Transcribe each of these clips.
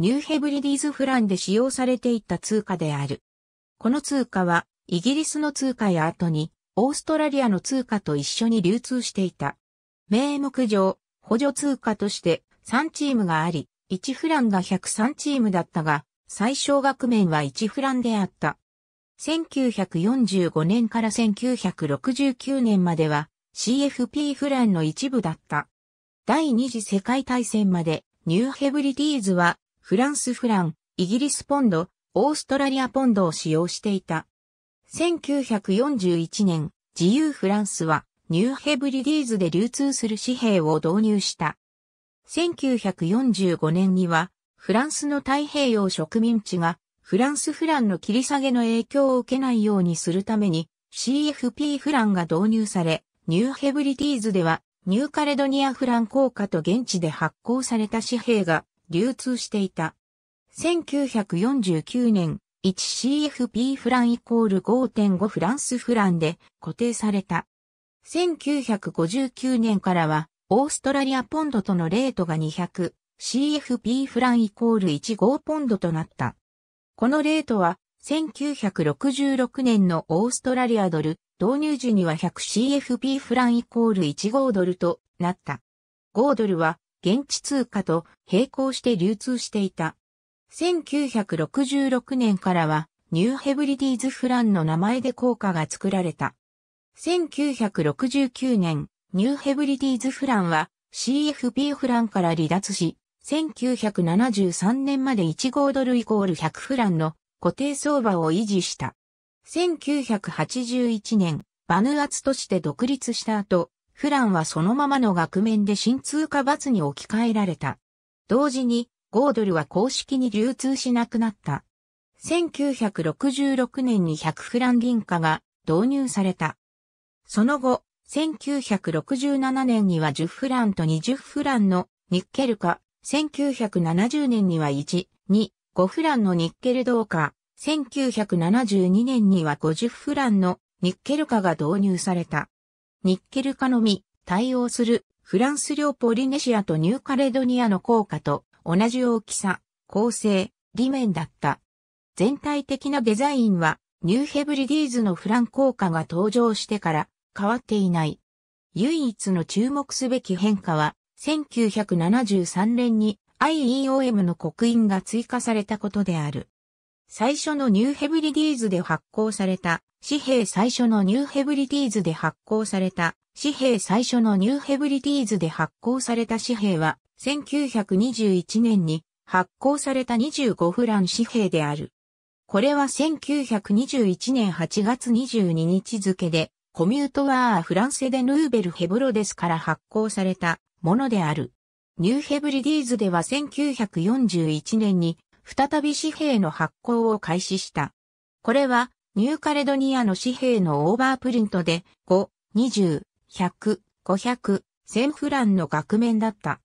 ニューヘブリディーズフランで使用されていた通貨である。この通貨は、イギリスの通貨や後に、オーストラリアの通貨と一緒に流通していた。名目上、補助通貨として3チームがあり、1フランが103チームだったが、最小額面は1フランであった。1945年から1969年までは CFP フランの一部だった。第二次世界大戦までニューヘブリディーズはフランスフラン、イギリスポンド、オーストラリアポンドを使用していた。1941年、自由フランスはニューヘブリディーズで流通する紙幣を導入した。1945年には、フランスの太平洋植民地がフランスフランの切り下げの影響を受けないようにするために CFP フランが導入され、ニューヘブリディーズではニューカレドニアフラン効果と現地で発行された紙幣が流通していた。1949年、1CFP フランイコール5.5フランスフランで固定された。1959年からは、オーストラリアポンドとのレートが 200CFP フランイコール15ポンドとなった。このレートは、1966年のオーストラリアドル、導入時には 100CFP フランイコール15ドルとなった。5ドルは現地通貨と並行して流通していた。1966年からはニューヘブリディーズフランの名前で硬貨が作られた。1969年、ニューヘブリディーズフランは CFP フランから離脱し、1973年まで1号ドルイコール100フランの固定相場を維持した。1981年、バヌアツとして独立した後、フランはそのままの額面で新通貨罰に置き換えられた。同時に、ゴードルは公式に流通しなくなった。1966年に100フラン銀貨が導入された。その後、1967年には10フランと20フランのニッケル化、1970年には1、2、5フランのニッケル銅貨、1972年には50フランのニッケル化が導入された。ニッケル化のみ、対応するフランス領ポリネシアとニューカレドニアの効果と同じ大きさ、構成、理面だった。全体的なデザインはニューヘブリディーズのフラン効果が登場してから変わっていない。唯一の注目すべき変化は1973年に IEOM の刻印が追加されたことである。最初のニューヘブリディーズで発行された、紙幣最初のニューヘブリディーズで発行された、紙幣最初のニューヘブリディーズで発行された紙幣は、1921年に発行された25フラン紙幣である。これは1921年8月22日付で、コミュートワー・フランセ・デ・ヌーベル・ヘブロデスから発行されたものである。ニューヘブリディーズでは1941年に再び紙幣の発行を開始した。これは、ニューカレドニアの紙幣のオーバープリントで、5、20、100、500、1000フランの額面だった。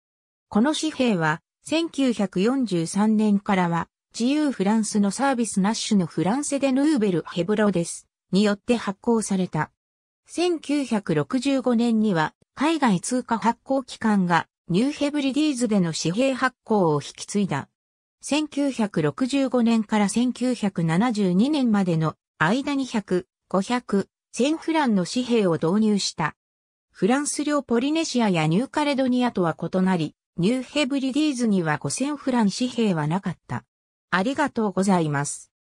この紙幣は、1943年からは、自由フランスのサービスナッシュのフランセでヌーベル・ヘブロです。によって発行された。1965年には、海外通貨発行機関がニューヘブリディーズでの紙幣発行を引き継いだ。1965年から1972年までの間に100、500、1000フランの紙幣を導入した。フランス領ポリネシアやニューカレドニアとは異なり、ニューヘブリディーズには5000フラン紙幣はなかった。ありがとうございます。